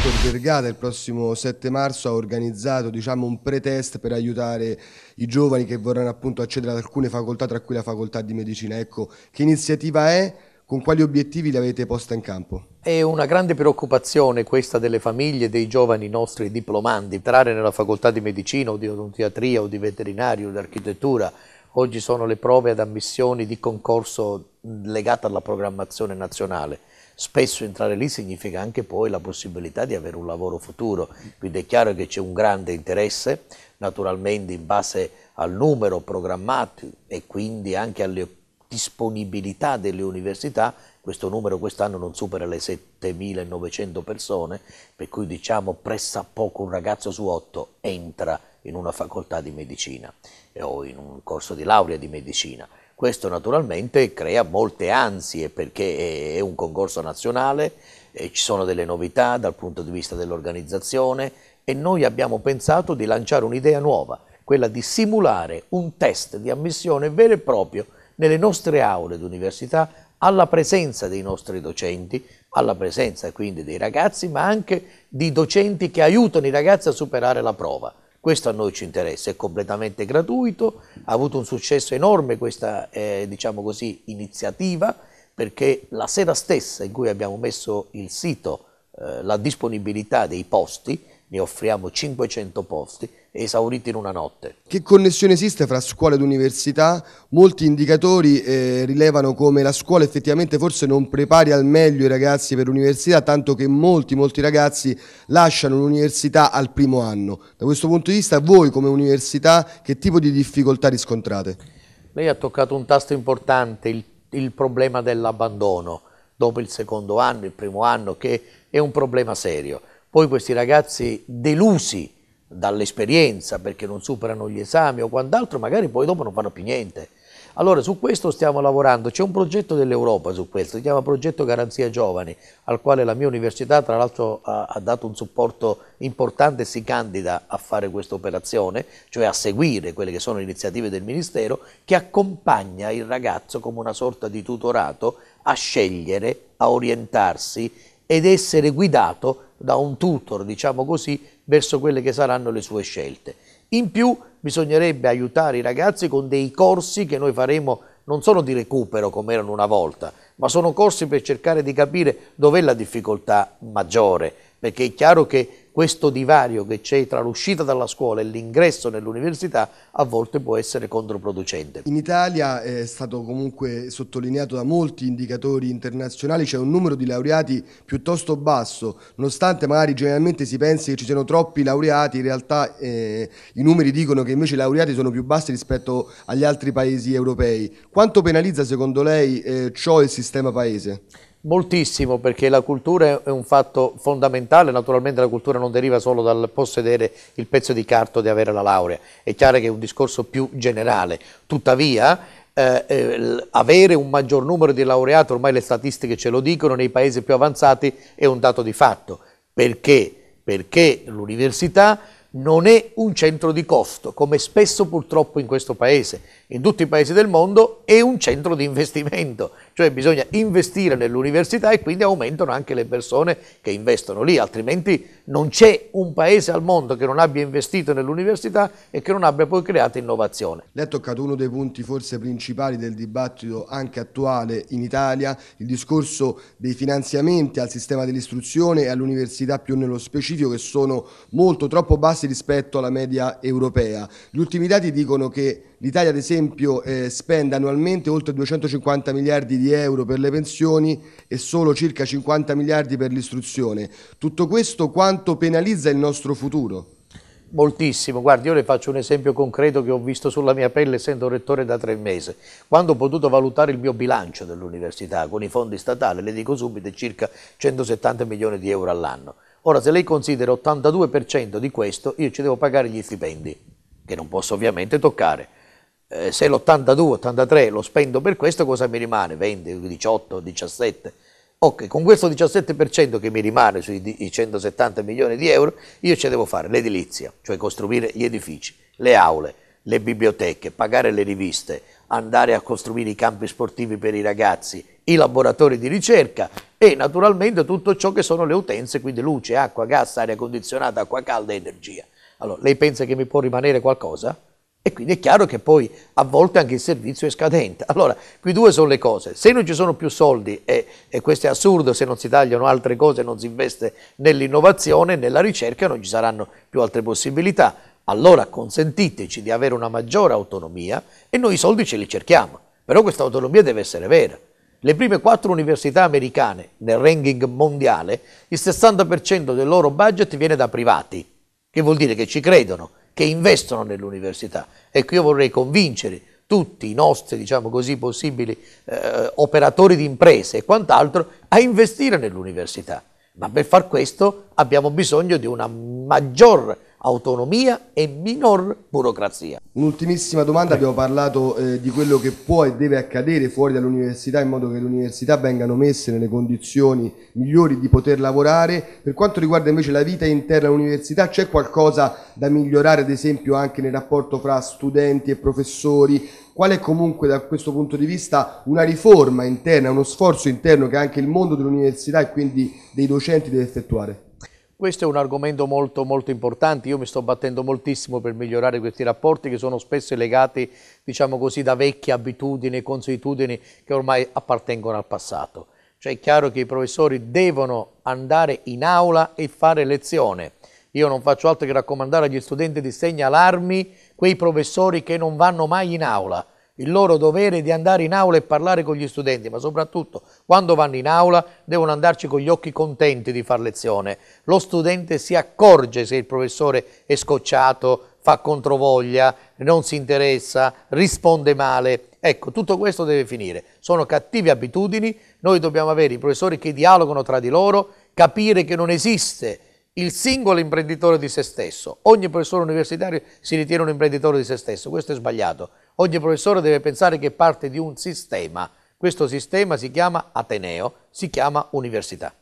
Tor Vergata il prossimo 7 marzo ha organizzato diciamo, un pretest per aiutare i giovani che vorranno appunto accedere ad alcune facoltà, tra cui la facoltà di medicina. Ecco, che iniziativa è? Con quali obiettivi li avete posta in campo? È una grande preoccupazione questa delle famiglie, dei giovani nostri diplomandi, entrare nella facoltà di medicina o di odontiatria o di veterinario o di architettura. Oggi sono le prove ad ammissioni di concorso legata alla programmazione nazionale. Spesso entrare lì significa anche poi la possibilità di avere un lavoro futuro, quindi è chiaro che c'è un grande interesse, naturalmente in base al numero programmato e quindi anche alle disponibilità delle università, questo numero quest'anno non supera le 7.900 persone, per cui diciamo pressappoco un ragazzo su otto entra in una facoltà di medicina eh, o in un corso di laurea di medicina. Questo naturalmente crea molte ansie perché è un concorso nazionale, eh, ci sono delle novità dal punto di vista dell'organizzazione e noi abbiamo pensato di lanciare un'idea nuova, quella di simulare un test di ammissione vero e proprio nelle nostre aule d'università alla presenza dei nostri docenti, alla presenza quindi dei ragazzi, ma anche di docenti che aiutano i ragazzi a superare la prova. Questo a noi ci interessa, è completamente gratuito, ha avuto un successo enorme questa eh, diciamo così, iniziativa perché la sera stessa in cui abbiamo messo il sito, eh, la disponibilità dei posti, ne offriamo 500 posti esauriti in una notte. Che connessione esiste fra scuola ed università? Molti indicatori eh, rilevano come la scuola effettivamente forse non prepari al meglio i ragazzi per l'università, tanto che molti, molti ragazzi lasciano l'università al primo anno. Da questo punto di vista voi come università che tipo di difficoltà riscontrate? Lei ha toccato un tasto importante, il, il problema dell'abbandono dopo il secondo anno, il primo anno, che è un problema serio. Poi questi ragazzi delusi dall'esperienza perché non superano gli esami o quant'altro, magari poi dopo non fanno più niente. Allora su questo stiamo lavorando, c'è un progetto dell'Europa su questo, si chiama Progetto Garanzia Giovani, al quale la mia università tra l'altro ha, ha, dato un supporto importante e si candida a fare questa operazione, cioè a seguire quelle che sono le iniziative del Ministero, che accompagna il ragazzo come una sorta di tutorato a scegliere, a orientarsi ed essere guidato da un tutor, diciamo così, verso quelle che saranno le sue scelte. In più bisognerebbe aiutare i ragazzi con dei corsi che noi faremo non sono di recupero come erano una volta, ma sono corsi per cercare di capire dov'è la difficoltà maggiore perché è chiaro che questo divario che c'è tra l'uscita dalla scuola e l'ingresso nell'università a volte può essere controproducente. In Italia è stato comunque sottolineato da molti indicatori internazionali, c'è un numero di laureati piuttosto basso, nonostante magari generalmente si pensi che ci siano troppi laureati, in realtà eh, i numeri dicono che invece i laureati sono più bassi rispetto agli altri paesi europei. Quanto penalizza secondo lei eh, ciò il sistema paese? Moltissimo, perché la cultura è un fatto fondamentale, naturalmente la cultura non deriva solo dal possedere il pezzo di carta o di avere la laurea, è chiaro che è un discorso più generale, tuttavia eh, eh, avere un maggior numero di laureati, ormai le statistiche ce lo dicono, nei paesi più avanzati è un dato di fatto, perché? Perché l'università non è un centro di costo, come spesso purtroppo in questo paese in tutti i paesi del mondo è un centro di investimento, cioè bisogna investire nell'università e quindi aumentano anche le persone che investono lì, altrimenti non c'è un paese al mondo che non abbia investito nell'università e che non abbia poi creato innovazione. Lei ha toccato uno dei punti forse principali del dibattito anche attuale in Italia, il discorso dei finanziamenti al sistema dell'istruzione e all'università più nello specifico che sono molto troppo bassi rispetto alla media europea. Gli ultimi dati dicono che L'Italia, ad esempio, eh, spende annualmente oltre 250 miliardi di euro per le pensioni e solo circa 50 miliardi per l'istruzione. Tutto questo quanto penalizza il nostro futuro? Moltissimo, guardi, io le faccio un esempio concreto che ho visto sulla mia pelle essendo rettore da tre mesi. Quando ho potuto valutare il mio bilancio dell'università con i fondi statali, le dico subito, è circa 170 milioni di euro all'anno. Ora, se lei considera 82% di questo, io ci devo pagare gli stipendi, che non posso ovviamente toccare eh, se l'82-83 lo spendo per questo, cosa mi rimane? 20, 18, 17? Ok, con questo 17% che mi rimane sui 170 milioni di euro, io ce devo fare l'edilizia, cioè costruire gli edifici, le aule, le biblioteche, pagare le riviste, andare a costruire i campi sportivi per i ragazzi, i laboratori di ricerca e naturalmente tutto ciò che sono le utenze, quindi luce, acqua, gas, aria condizionata, acqua calda e energia. Allora, lei pensa che mi può rimanere qualcosa? E quindi è chiaro che poi a volte anche il servizio è scadente. Allora, qui due sono le cose. Se non ci sono più soldi, e, e questo è assurdo, se non si tagliano altre cose, non si investe nell'innovazione, nella ricerca, non ci saranno più altre possibilità. Allora consentiteci di avere una maggiore autonomia e noi i soldi ce li cerchiamo. Però questa autonomia deve essere vera. Le prime quattro università americane nel ranking mondiale, il 60% del loro budget viene da privati, che vuol dire che ci credono, che investono nell'università. Ecco, io vorrei convincere tutti i nostri, diciamo così, possibili eh, operatori di imprese e quant'altro a investire nell'università. Ma per far questo abbiamo bisogno di una maggior autonomia e minor burocrazia. Un'ultimissima domanda, abbiamo parlato eh, di quello che può e deve accadere fuori dall'università in modo che le università vengano messe nelle condizioni migliori di poter lavorare. Per quanto riguarda invece la vita interna all'università, c'è qualcosa da migliorare ad esempio anche nel rapporto fra studenti e professori? Qual è comunque da questo punto di vista una riforma interna, uno sforzo interno che anche il mondo dell'università e quindi dei docenti deve effettuare? Questo è un argomento molto, molto importante, io mi sto battendo moltissimo per migliorare questi rapporti che sono spesso legati, diciamo così, da vecchie abitudini, e consuetudini che ormai appartengono al passato. Cioè è chiaro che i professori devono andare in aula e fare lezione. Io non faccio altro che raccomandare agli studenti di segnalarmi quei professori che non vanno mai in aula, il loro dovere di andare in aula e parlare con gli studenti, ma soprattutto quando vanno in aula devono andarci con gli occhi contenti di far lezione. Lo studente si accorge se il professore è scocciato, fa controvoglia, non si interessa, risponde male. Ecco, tutto questo deve finire. Sono cattive abitudini, noi dobbiamo avere i professori che dialogano tra di loro, capire che non esiste il singolo imprenditore di se stesso. Ogni professore universitario si ritiene un imprenditore di se stesso, questo è sbagliato. Ogni professore deve pensare che è parte di un sistema. Questo sistema si chiama Ateneo, si chiama università.